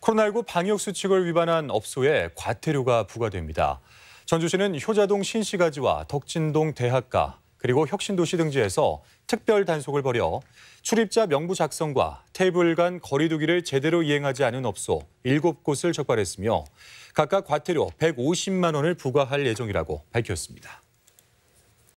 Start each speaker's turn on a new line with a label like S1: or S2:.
S1: 코로나19 방역 수칙을 위반한 업소에 과태료가 부과됩니다. 전주시는 효자동 신시가지와 덕진동 대학가 그리고 혁신도시 등지에서 특별 단속을 벌여 출입자 명부 작성과 테이블 간 거리두기를 제대로 이행하지 않은 업소 7곳을 적발했으며 각각 과태료 150만 원을 부과할 예정이라고 밝혔습니다.